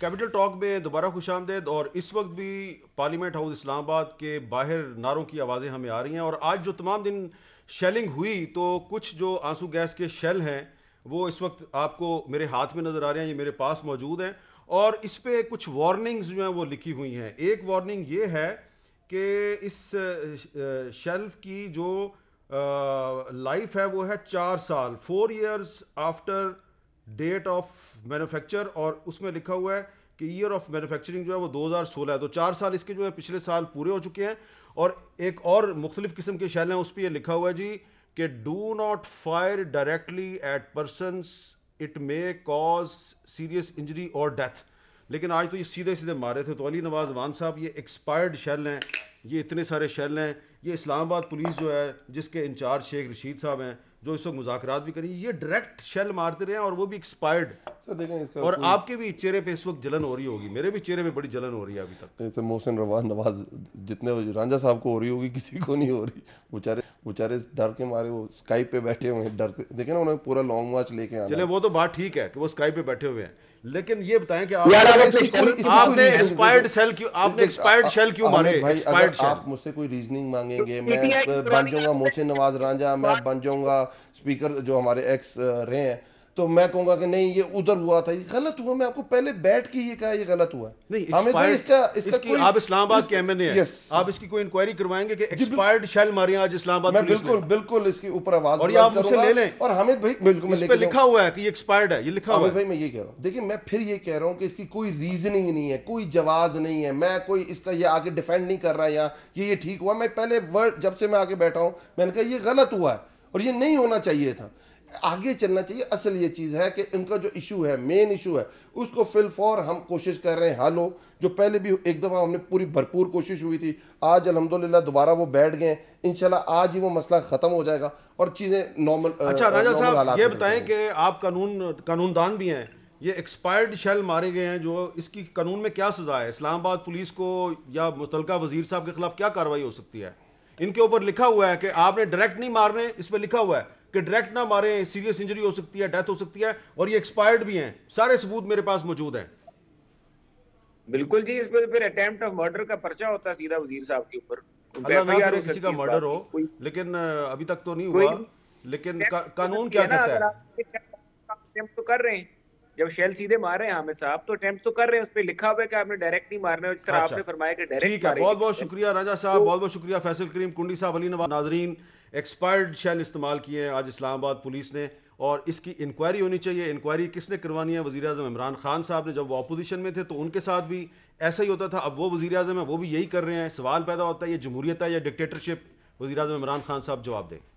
Capital talk में दोबारा खुश आमदेद और इस वक्त भी पार्लियामेंट हाउस इस्लामाबाद के बाहर नारों की आवाज़ें हमें आ रही हैं और आज जो तमाम दिन शेलिंग हुई तो कुछ जो आंसू गैस के शेल हैं वो इस वक्त आपको मेरे हाथ में नज़र आ रहे हैं ये मेरे पास मौजूद हैं और इस पर कुछ वार्निंग्स जो हैं वो लिखी हुई हैं एक वार्निंग ये है कि इस शेल्फ की जो लाइफ है वो है चार साल four years after date of manufacture और उसमें लिखा हुआ है कि ईयर ऑफ मैन्युफैक्चरिंग जो है वो 2016 है तो चार साल इसके जो है पिछले साल पूरे हो चुके हैं और एक और मुख्तलिफ किस्म के शैल हैं उस पर यह लिखा हुआ है जी कि do not fire directly at person it may cause serious injury और डेथ लेकिन आज तो ये सीधे सीधे मारे थे तो अली नवाज वान साहब ये एक्सपायर्ड शैल हैं ये इतने सारे शैल हैं ये इस्लामाबाद पुलिस जो है जिसके इंचार्ज शेख रशीद साहब हैं जो इस वक्त मुजाकर भी करें ये डायरेक्ट शैल मारते रहे हैं और वो भी एक्सपायर्ड इसका और आपके भी चेहरे पे इस वक्त जलन हो रही होगी मेरे भी चेहरे पे बड़ी जलन हो रही है अभी तक जैसे तो मोहसिन रवान नवाज जितने रांझा साहब को हो रही होगी किसी को नहीं हो रही बेचारे बेचारे डर के मारे वो स्काइप पे बैठे हुए हैं डर के देखे ना उन्होंने पूरा लॉन्ग मार्च लेके आया चले वो तो बात ठीक है कि वो स्काइप पे बैठे हुए हैं लेकिन ये बताएं कि आपने एक्सपायर्ड सेल क्यों आपने एक्सपायर्ड शेल क्यों मारे एक्सपायर्ड शेल आप मुझसे कोई रीजनिंग मांगेंगे मैं बन जाऊंगा मोहसिन नवाज रांझा मैं बन जाऊंगा स्पीकर जो हमारे एक्स रहे हैं तो मैं कहूंगा कि नहीं ये उधर हुआ था ये गलत हुआ मैं आपको पहले बैठ के ये कहा ये गलत हुआ नहीं हमें तो इसका इसका कोई आप इस्लामाबाद के एमएनए yes, आप इसकी कोई इंक्वायरी करवाएंगे कि एक्सपायर्ड शेल मारे आज इस्लामाबाद मैं बिल्कुल बिल्कुल इसके ऊपर आवाज और आप उसे ले लें और हमें भाई बिल्कुल इस पे लिखा हुआ है कि ये एक्सपायर्ड है ये लिखा हुआ है भाई मैं ये कह रहा हूं देखिए मैं फिर ये कह रहा हूं कि इसकी कोई रीजनिंग नहीं है कोई जवाब नहीं है मैं कोई इसका ये आगे डिफेंड नहीं कर रहा यहाँ ये ये ठीक हुआ मैं पहले वर्ड जब से मैं आके बैठा हूं मैंने कहा ये गलत हुआ है और ये नहीं होना चाहिए था आगे चलना चाहिए असल ये चीज़ है कि इनका जो इशू है मेन इशू है उसको फॉर हम कोशिश कर रहे हैं हलो हो जो पहले भी एक दफ़ा हमने पूरी भरपूर कोशिश हुई थी आज अलहमदिल्ला दोबारा वो बैठ गए इनशाला आज ही वो मसला ख़त्म हो जाएगा और चीज़ें नॉर्मल अच्छा राजा साहब ये बताएं कि आप कानून कानूनदान भी हैं ये एक्सपायर्ड शेल मारे गए हैं जो इसकी कानून में क्या सज़ा है इस्लामाबाद पुलिस को या मुतलका वजीर साहब के खिलाफ क्या कार्रवाई हो सकती है इनके ऊपर लिखा हुआ है कि आपने डायरेक्ट नहीं मारने इस पर लिखा हुआ है कि डायरेक्ट ना मारे सीरियस इंजरी हो सकती है डेथ हो सकती है और ये एक्सपायर्ड भी हैं सारे सबूत मेरे पास मौजूद हैं बिल्कुल जी इस पर फिर अटेम्प्ट ऑफ मर्डर का पर्चा होता है सीधा वजीर साहब के ऊपर किसी का मर्डर हो लेकिन अभी तक तो नहीं हुआ लेकिन कानून क्या कहता है तो, तो कर रहे हैं जब शेल सीधे मार रहे हैं हामिद साहब तो अटेम्प्ट तो कर रहे हैं उस पर लिखा हुआ है कि आपने डायरेक्ट नहीं मारने जिस तरह अच्छा। आपने फरमाया कि डायरेक्ट ठीक है बहुत बहुत शुक्रिया राजा साहब तो... बहुत बहुत शुक्रिया फैसल करीम कुंडी साहब अली नवाज नाजरीन एक्सपायर्ड शैल इस्तेमाल किए हैं आज इस्लामाबाद पुलिस ने और इसकी इंक्वायरी होनी चाहिए इंक्वायरी किसने करवानी है वजी अजम इमरान खान साहब ने जब वो अपोजिशन में थे तो उनके साथ भी ऐसा ही होता था अब वो वजी अजम है वो भी यही कर रहे हैं सवाल पैदा होता है ये जमहूरियत है या डिक्टेटरशिप वजी अजम इमरान खान साहब जवाब दें